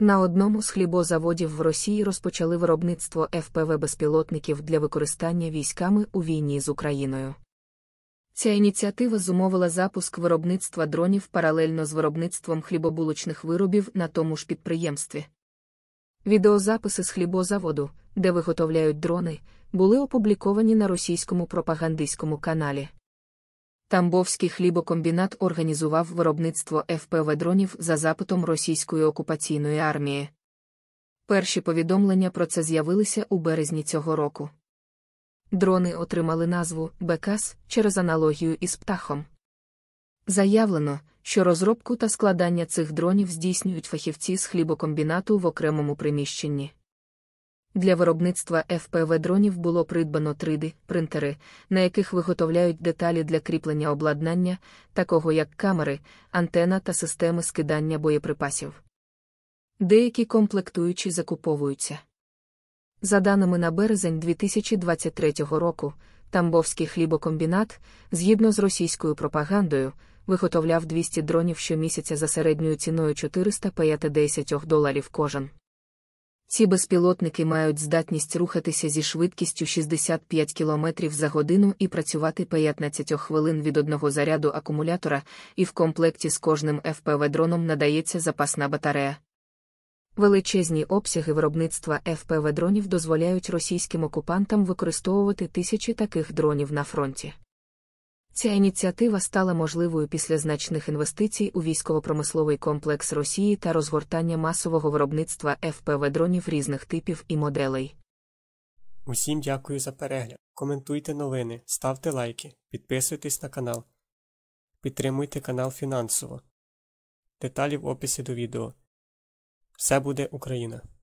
На одному з хлібозаводів в Росії розпочали виробництво ФПВ безпілотників для використання військами у війні з Україною. Ця ініціатива зумовила запуск виробництва дронів паралельно з виробництвом хлібобулочних виробів на тому ж підприємстві. Відеозаписи з хлібозаводу, де виготовляють дрони, були опубліковані на російському пропагандистському каналі. Тамбовський хлібокомбінат організував виробництво ФПВ дронів за запитом російської окупаційної армії. Перші повідомлення про це з'явилися у березні цього року. Дрони отримали назву «Бекас» через аналогію із птахом. Заявлено, що розробку та складання цих дронів здійснюють фахівці з хлібокомбінату в окремому приміщенні. Для виробництва ФПВ дронів було придбано 3D принтери, на яких виготовляють деталі для кріплення обладнання, такого як камери, антена та системи скидання боєприпасів. Деякі комплектуючі закуповуються. За даними на березень 2023 року, Тамбовський хлібокомбінат, згідно з російською пропагандою, виготовляв 200 дронів щомісяця за середньою ціною 450 доларів кожен. Ці безпілотники мають здатність рухатися зі швидкістю 65 км за годину і працювати 15 хвилин від одного заряду акумулятора, і в комплекті з кожним ФПВ-дроном надається запасна батарея. Величезні обсяги виробництва ФПВ-дронів дозволяють російським окупантам використовувати тисячі таких дронів на фронті. Ця ініціатива стала можливою після значних інвестицій у військово-промисловий комплекс Росії та розгортання масового виробництва fpv дронів різних типів і моделей. Усім дякую за перегляд. Коментуйте новини, ставте лайки, підписуйтесь на канал. Підтримуйте канал фінансово. Деталі в описі до відео. Все буде Україна!